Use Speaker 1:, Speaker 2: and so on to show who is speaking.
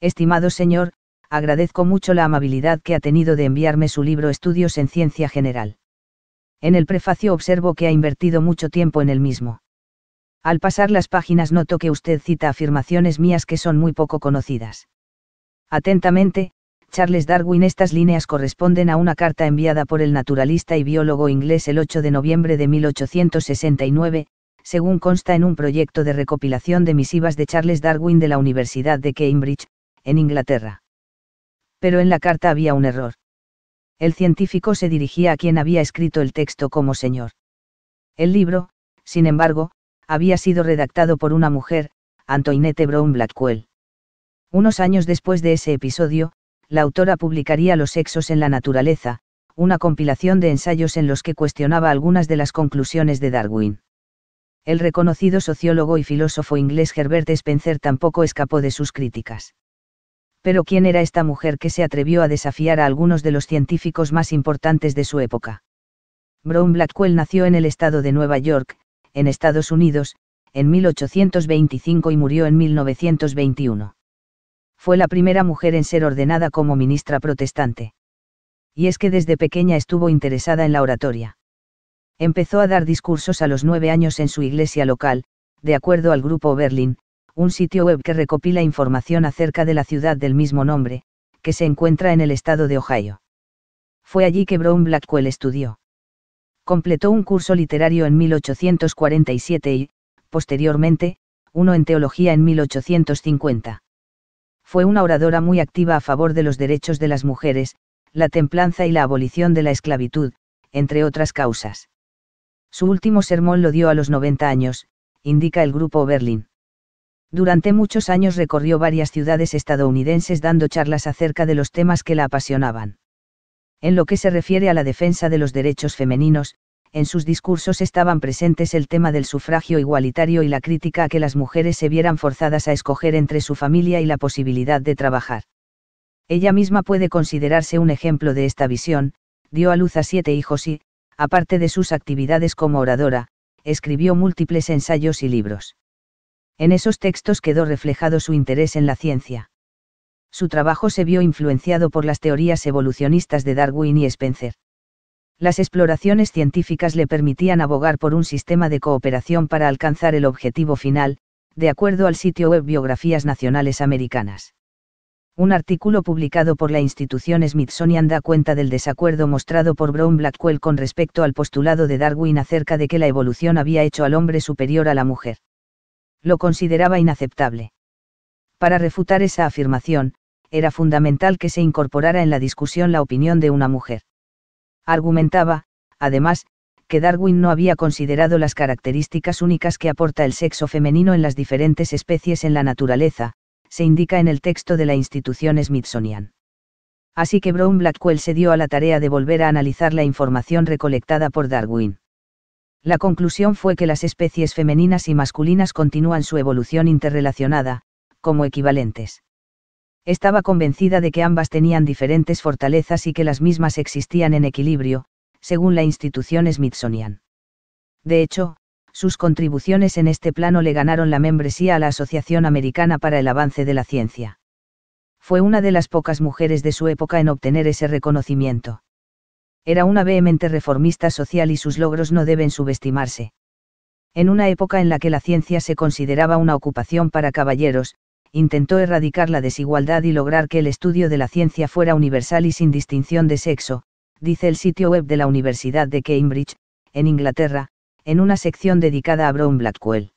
Speaker 1: Estimado señor, agradezco mucho la amabilidad que ha tenido de enviarme su libro Estudios en Ciencia General. En el prefacio observo que ha invertido mucho tiempo en el mismo. Al pasar las páginas noto que usted cita afirmaciones mías que son muy poco conocidas. Atentamente, Charles Darwin estas líneas corresponden a una carta enviada por el naturalista y biólogo inglés el 8 de noviembre de 1869, según consta en un proyecto de recopilación de misivas de Charles Darwin de la Universidad de Cambridge, en Inglaterra. Pero en la carta había un error. El científico se dirigía a quien había escrito el texto como señor. El libro, sin embargo, había sido redactado por una mujer, Antoinette Brown Blackwell. Unos años después de ese episodio, la autora publicaría Los sexos en la naturaleza, una compilación de ensayos en los que cuestionaba algunas de las conclusiones de Darwin. El reconocido sociólogo y filósofo inglés Herbert Spencer tampoco escapó de sus críticas pero ¿quién era esta mujer que se atrevió a desafiar a algunos de los científicos más importantes de su época? Brown Blackwell nació en el estado de Nueva York, en Estados Unidos, en 1825 y murió en 1921. Fue la primera mujer en ser ordenada como ministra protestante. Y es que desde pequeña estuvo interesada en la oratoria. Empezó a dar discursos a los nueve años en su iglesia local, de acuerdo al grupo Berlin, un sitio web que recopila información acerca de la ciudad del mismo nombre, que se encuentra en el estado de Ohio. Fue allí que Brown Blackwell estudió. Completó un curso literario en 1847 y, posteriormente, uno en teología en 1850. Fue una oradora muy activa a favor de los derechos de las mujeres, la templanza y la abolición de la esclavitud, entre otras causas. Su último sermón lo dio a los 90 años, indica el grupo Berlin. Durante muchos años recorrió varias ciudades estadounidenses dando charlas acerca de los temas que la apasionaban. En lo que se refiere a la defensa de los derechos femeninos, en sus discursos estaban presentes el tema del sufragio igualitario y la crítica a que las mujeres se vieran forzadas a escoger entre su familia y la posibilidad de trabajar. Ella misma puede considerarse un ejemplo de esta visión, dio a luz a siete hijos y, aparte de sus actividades como oradora, escribió múltiples ensayos y libros. En esos textos quedó reflejado su interés en la ciencia. Su trabajo se vio influenciado por las teorías evolucionistas de Darwin y Spencer. Las exploraciones científicas le permitían abogar por un sistema de cooperación para alcanzar el objetivo final, de acuerdo al sitio web Biografías Nacionales Americanas. Un artículo publicado por la institución Smithsonian da cuenta del desacuerdo mostrado por Brown Blackwell con respecto al postulado de Darwin acerca de que la evolución había hecho al hombre superior a la mujer lo consideraba inaceptable. Para refutar esa afirmación, era fundamental que se incorporara en la discusión la opinión de una mujer. Argumentaba, además, que Darwin no había considerado las características únicas que aporta el sexo femenino en las diferentes especies en la naturaleza, se indica en el texto de la institución Smithsonian. Así que Brown Blackwell se dio a la tarea de volver a analizar la información recolectada por Darwin la conclusión fue que las especies femeninas y masculinas continúan su evolución interrelacionada, como equivalentes. Estaba convencida de que ambas tenían diferentes fortalezas y que las mismas existían en equilibrio, según la institución Smithsonian. De hecho, sus contribuciones en este plano le ganaron la membresía a la Asociación Americana para el Avance de la Ciencia. Fue una de las pocas mujeres de su época en obtener ese reconocimiento era una vehemente reformista social y sus logros no deben subestimarse. En una época en la que la ciencia se consideraba una ocupación para caballeros, intentó erradicar la desigualdad y lograr que el estudio de la ciencia fuera universal y sin distinción de sexo, dice el sitio web de la Universidad de Cambridge, en Inglaterra, en una sección dedicada a Brown Blackwell.